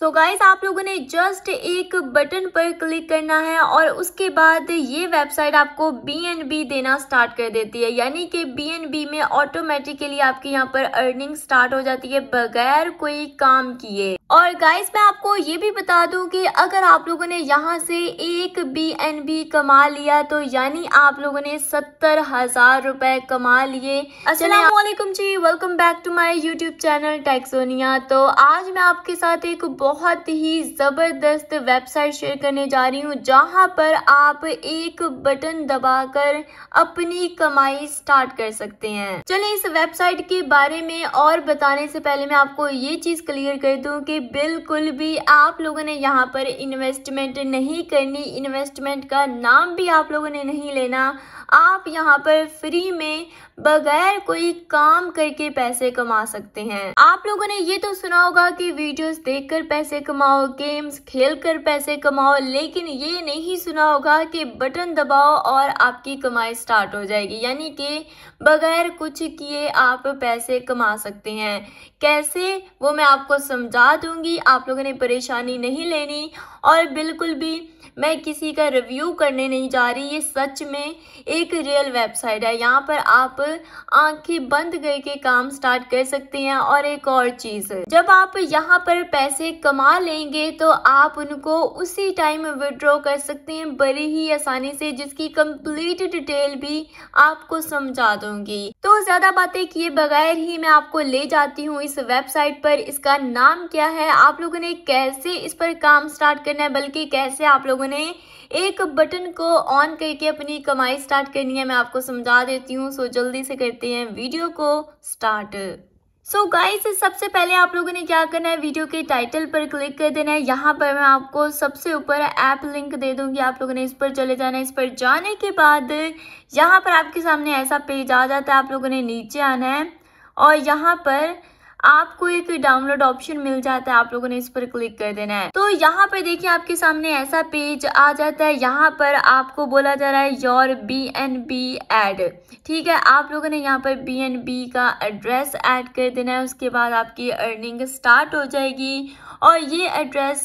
सो so guys आप लोगों ने जस्ट एक बटन पर क्लिक करना है और उसके बाद ये वेबसाइट आपको बी देना स्टार्ट कर देती है यानी कि बी में ऑटोमेटिकली आपके यहाँ पर अर्निंग स्टार्ट हो जाती है बगैर कोई काम किए और गाइस मैं आपको ये भी बता दूं कि अगर आप लोगों ने यहाँ से एक बी कमा लिया तो यानी आप लोगों ने सत्तर हजार रुपए कमा लिए Aslam ji welcome back to my YouTube channel Texonia तो आज मैं आपके साथ एक बहुत ही ज़बरदस्त वेबसाइट शेयर करने जा रही हूँ जहाँ पर आप एक बटन दबाकर अपनी कमाई स्टार्ट कर सकते हैं चलिए इस वेबसाइट के बारे में और बताने से पहले मैं आपको ये चीज़ क्लियर कर दूँ कि बिल्कुल भी आप लोगों ने यहाँ पर इन्वेस्टमेंट नहीं करनी इन्वेस्टमेंट का नाम भी आप लोगों ने नहीं लेना आप यहाँ पर फ्री में बगैर कोई काम करके पैसे कमा सकते हैं आप लोगों ने ये तो सुना होगा कि वीडियोस देखकर पैसे कमाओ गेम्स खेलकर पैसे कमाओ लेकिन ये नहीं सुना होगा कि बटन दबाओ और आपकी कमाई स्टार्ट हो जाएगी यानी कि बगैर कुछ किए आप पैसे कमा सकते हैं कैसे वो मैं आपको समझा दूंगी आप लोगों ने परेशानी नहीं लेनी और बिल्कुल भी मैं किसी का रिव्यू करने नहीं जा रही ये सच में एक रियल वेबसाइट है यहाँ पर आप आंखें बंद करके काम स्टार्ट कर सकते हैं और एक और चीज़ जब आप यहाँ पर पैसे कमा लेंगे तो आप उनको उसी टाइम विड्रॉ कर सकते हैं बड़ी ही आसानी से जिसकी कंप्लीट डिटेल भी आपको समझा दूंगी तो ज़्यादा बातें किए बगैर ही मैं आपको ले जाती हूँ इस वेबसाइट पर इसका नाम क्या है आप लोगों ने कैसे इस पर काम स्टार्ट करना है बल्कि कैसे आप लोगों ने एक बटन को ऑन करके अपनी कमाई स्टार्ट करनी है मैं आपको समझा देती हूँ सो जल्दी से करते हैं वीडियो को स्टार्ट सो so गाइस सबसे पहले आप लोगों ने क्या करना है वीडियो के टाइटल पर क्लिक कर देना है यहाँ पर मैं आपको सबसे ऊपर ऐप लिंक दे दूंगी आप लोगों ने इस पर चले जाना है इस पर जाने के बाद यहाँ पर आपके सामने ऐसा पेज आ जाता है आप लोगों ने नीचे आना है और यहाँ पर आपको एक डाउनलोड ऑप्शन मिल जाता है आप लोगों ने इस पर क्लिक कर देना है तो यहाँ पर देखिए आपके सामने ऐसा पेज आ जाता है यहाँ पर आपको बोला जा रहा है your B N B add ठीक है आप लोगों ने यहाँ पर बी एन बी का एड्रेस ऐड कर देना है उसके बाद आपकी अर्निंग स्टार्ट हो जाएगी और ये एड्रेस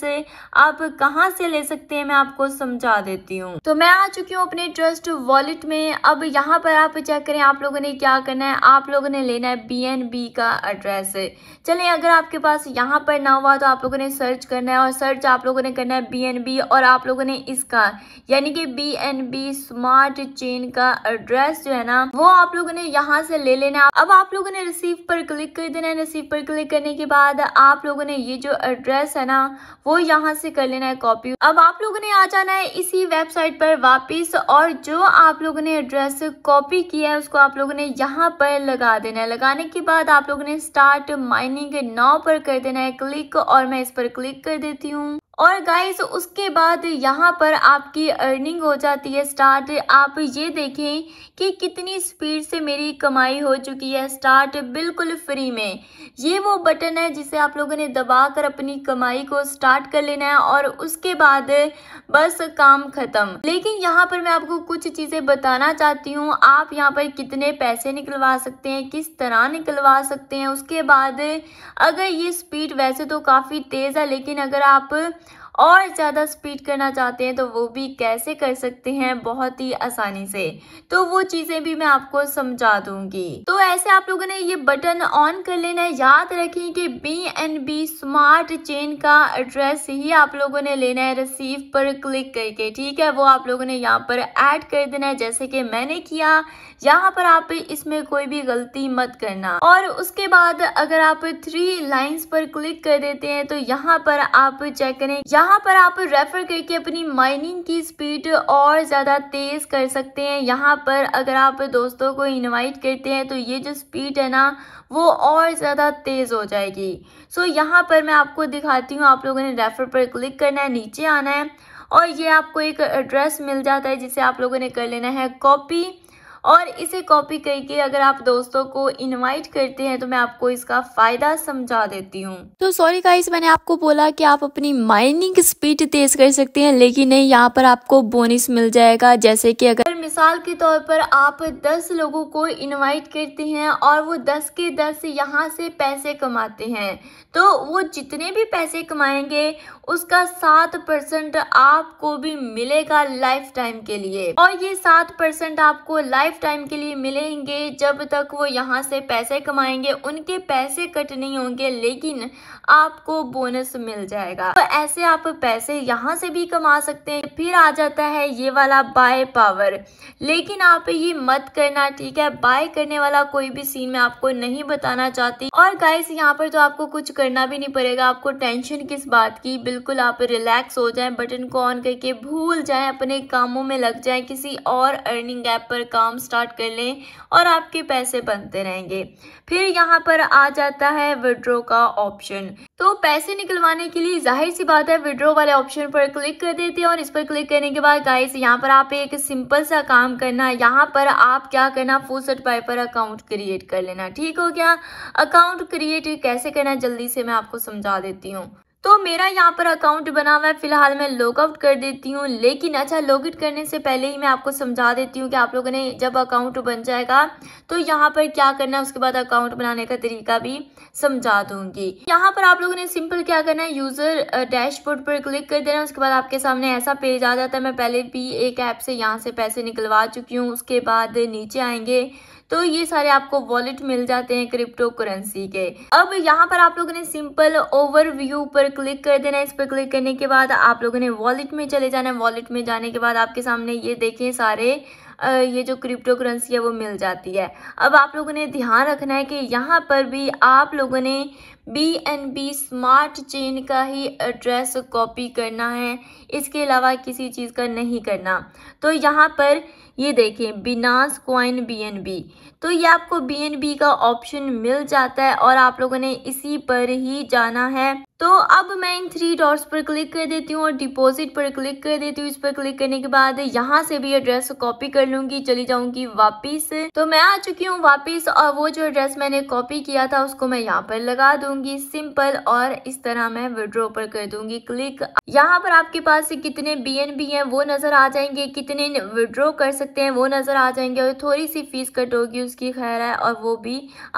आप कहाँ से ले सकते हैं मैं आपको समझा देती हूँ तो मैं आ चुकी हूँ अपने ट्रस्ट वॉलेट में अब यहाँ पर आप चेक करें आप लोगों ने क्या करना है आप लोगों ने लेना है बी एन बी का एड्रेस से चलें अगर आपके पास यहाँ पर ना हुआ तो आप लोगों ने सर्च करना है और सर्च आप लोगों ने करना है बी और आप लोगों ने इसका यानी कि बी स्मार्ट चेन का एड्रेस जो है ना वो आप लोगों ने यहाँ से ले लेना अब आप लोगों ने रिसीव पर क्लिक कर देना है रिसीव पर क्लिक करने के बाद आप लोगों ने ये जो एड्रेस है ना वो यहाँ से कर लेना है कॉपी अब आप लोगों ने आ जाना है इसी वेबसाइट पर वापिस और जो आप लोगों ने एड्रेस कॉपी किया है उसको आप लोगों ने यहाँ पर लगा देना है लगाने के बाद आप लोगों ने स्टार्ट माइनिंग के नाव पर कर देना है क्लिक और मैं इस पर क्लिक कर देती हूँ और गाइस उसके बाद यहाँ पर आपकी अर्निंग हो जाती है स्टार्ट आप ये देखें कि कितनी स्पीड से मेरी कमाई हो चुकी है स्टार्ट बिल्कुल फ्री में ये वो बटन है जिसे आप लोगों ने दबा कर अपनी कमाई को स्टार्ट कर लेना है और उसके बाद बस काम ख़त्म लेकिन यहाँ पर मैं आपको कुछ चीज़ें बताना चाहती हूँ आप यहाँ पर कितने पैसे निकलवा सकते हैं किस तरह निकलवा सकते हैं उसके बाद अगर ये स्पीड वैसे तो काफ़ी तेज़ है लेकिन अगर आप और ज़्यादा स्पीड करना चाहते हैं तो वो भी कैसे कर सकते हैं बहुत ही आसानी से तो वो चीज़ें भी मैं आपको समझा दूंगी तो ऐसे आप लोगों ने ये बटन ऑन कर लेना है याद रखें कि B N B smart chain का एड्रेस ही आप लोगों ने लेना है रिसीव पर क्लिक करके ठीक है वो आप लोगों ने यहाँ पर ऐड कर देना है जैसे कि मैंने किया यहाँ पर आप इसमें कोई भी गलती मत करना और उसके बाद अगर आप थ्री लाइंस पर क्लिक कर देते हैं तो यहाँ पर आप चेक करें यहाँ पर आप रेफ़र करके अपनी माइनिंग की स्पीड और ज़्यादा तेज़ कर सकते हैं यहाँ पर अगर आप दोस्तों को इनवाइट करते हैं तो ये जो स्पीड है ना वो और ज़्यादा तेज़ हो जाएगी सो so, यहाँ पर मैं आपको दिखाती हूँ आप लोगों ने रेफ़र पर क्लिक करना है नीचे आना है और ये आपको एक एड्रेस मिल जाता है जिसे आप लोगों ने कर लेना है कॉपी और इसे कॉपी करके अगर आप दोस्तों को इनवाइट करते हैं तो मैं आपको इसका फायदा समझा देती हूँ तो सॉरी गाइस मैंने आपको बोला कि आप अपनी माइनिंग स्पीड तेज कर सकते हैं लेकिन नहीं यहाँ पर आपको बोनस मिल जाएगा जैसे कि अगर मिसाल के तौर पर आप दस लोगों को इनवाइट करते हैं और वो दस के दस यहाँ से पैसे कमाते हैं तो वो जितने भी पैसे कमाएंगे उसका सात परसेंट आपको भी मिलेगा लाइफ टाइम के लिए और ये सात परसेंट आपको लाइफ टाइम के लिए मिलेंगे जब तक वो यहाँ से पैसे कमाएंगे उनके पैसे कट नहीं होंगे लेकिन आपको बोनस मिल जाएगा तो ऐसे आप पैसे यहाँ से भी कमा सकते हैं फिर आ जाता है ये वाला बाय पावर लेकिन आप ये मत करना ठीक है बाय करने वाला कोई भी सीन मैं आपको नहीं बताना चाहती और गाइस यहाँ पर तो आपको कुछ करना भी नहीं पड़ेगा आपको टेंशन किस बात की बिल्कुल आप रिलैक्स हो जाएं बटन को ऑन करके भूल जाएं अपने कामों में लग जाएं किसी और अर्निंग ऐप पर काम स्टार्ट कर लें और आपके पैसे बनते रहेंगे फिर यहाँ पर आ जाता है विड्रो का ऑप्शन तो पैसे निकलवाने के लिए जाहिर सी बात है विड्रो वाले ऑप्शन पर क्लिक कर देते हैं और इस पर क्लिक करने के बाद गाइस यहाँ पर आप एक सिंपल सा काम करना यहाँ पर आप क्या करना फोसट बाई पर अकाउंट क्रिएट कर लेना ठीक हो गया अकाउंट क्रिएट कैसे करना जल्दी से मैं आपको समझा देती हूँ तो मेरा यहाँ पर अकाउंट बना हुआ है फिलहाल मैं लॉगआउट कर देती हूँ लेकिन अच्छा लॉगआउट करने से पहले ही मैं आपको समझा देती हूँ कि आप लोगों ने जब अकाउंट बन जाएगा तो यहाँ पर क्या करना है उसके बाद अकाउंट बनाने का तरीका भी समझा दूंगी यहाँ पर आप लोगों ने सिंपल क्या करना है यूज़र डैशबोर्ड पर क्लिक कर देना उसके बाद आपके सामने ऐसा पेज आ जाता है मैं पहले भी एक ऐप से यहाँ से पैसे निकलवा चुकी हूँ उसके बाद नीचे आएंगे तो ये सारे आपको वॉलेट मिल जाते हैं क्रिप्टो करेंसी के अब यहाँ पर आप लोगों ने सिंपल ओवरव्यू पर क्लिक कर देना है इस पर क्लिक करने के बाद आप लोगों ने वॉलेट में चले जाना है वॉलेट में जाने के बाद आपके सामने ये देखें सारे ये जो क्रिप्टो करेंसी है वो मिल जाती है अब आप लोगों ने ध्यान रखना है कि यहाँ पर भी आप लोगों ने B N B smart chain का ही एड्रेस कॉपी करना है इसके अलावा किसी चीज़ का नहीं करना तो यहाँ पर ये देखें बिनास क्वाइन बी तो ये आपको बी का ऑप्शन मिल जाता है और आप लोगों ने इसी पर ही जाना है तो अब मैं इन थ्री डॉट्स पर क्लिक कर देती हूँ और डिपॉजिट पर क्लिक कर देती हूँ इस पर क्लिक करने के बाद यहाँ से भी एड्रेस कॉपी कर लूंगी चली जाऊंगी वापस तो मैं आ चुकी हूँ वापस और वो जो एड्रेस मैंने कॉपी किया था उसको मैं यहाँ पर लगा दूंगी सिंपल और इस तरह मैं विड्रॉ पर कर दूंगी क्लिक यहाँ पर आपके पास कितने बी एन बी है वो नजर आ जाएंगे कितने विड्रॉ कर सकते सकते हैं वो नज़र आ जाएंगे और थोड़ी सी फ़ीस कट होगी उसकी खैर है और वो भी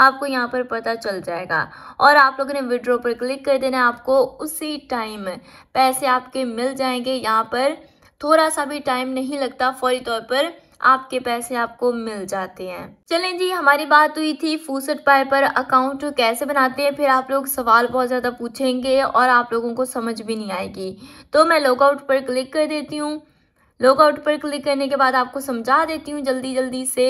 आपको यहाँ पर पता चल जाएगा और आप लोगों ने विड्रो पर क्लिक कर देना आपको उसी टाइम पैसे आपके मिल जाएंगे यहाँ पर थोड़ा सा भी टाइम नहीं लगता फौरी तौर पर आपके पैसे आपको मिल जाते हैं चलें जी हमारी बात हुई थी फूसट पाए पर अकाउंट कैसे बनाते हैं फिर आप लोग सवाल बहुत ज़्यादा पूछेंगे और आप लोगों को समझ भी नहीं आएगी तो मैं लॉगआउट पर क्लिक कर देती हूँ लॉगआउट पर क्लिक करने के बाद आपको समझा देती हूँ जल्दी जल्दी से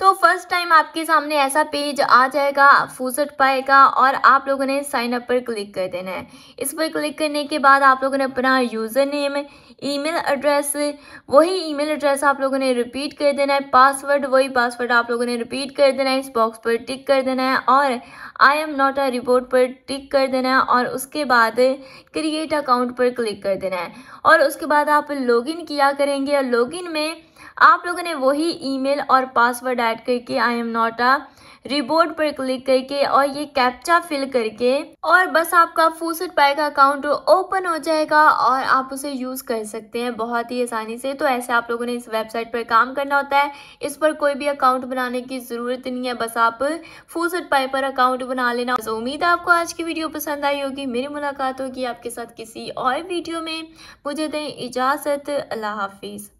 तो फर्स्ट टाइम आपके सामने ऐसा पेज आ जाएगा फूसट पाएगा और आप लोगों ने साइन अप पर क्लिक कर देना है इस पर क्लिक करने के बाद आप लोगों ने अपना यूज़र नेम ईमेल एड्रेस वही ईमेल एड्रेस आप लोगों ने रिपीट कर देना है पासवर्ड वही पासवर्ड आप लोगों ने रिपीट कर देना है इस बॉक्स पर टिक कर देना है और I am not a robot पर टिक कर देना है और उसके बाद क्रिएट अकाउंट पर क्लिक कर देना है और उसके बाद आप लॉगिन किया करेंगे और लॉगिन में आप लोगों ने वही ईमेल और पासवर्ड ऐड करके आई एम नॉट आ रिबोर्ड पर क्लिक करके और ये कैप्चा फिल करके और बस आपका फूसट पाई का अकाउंट ओपन हो जाएगा और आप उसे यूज़ कर सकते हैं बहुत ही आसानी से तो ऐसे आप लोगों ने इस वेबसाइट पर काम करना होता है इस पर कोई भी अकाउंट बनाने की ज़रूरत नहीं है बस आप फूसट पाई पर अकाउंट बना लेना तो उम्मीद है आपको आज की वीडियो पसंद आई होगी मेरी मुलाकात होगी आपके साथ किसी और वीडियो में मुझे दें इजाज़त अल्लाह हाफिज़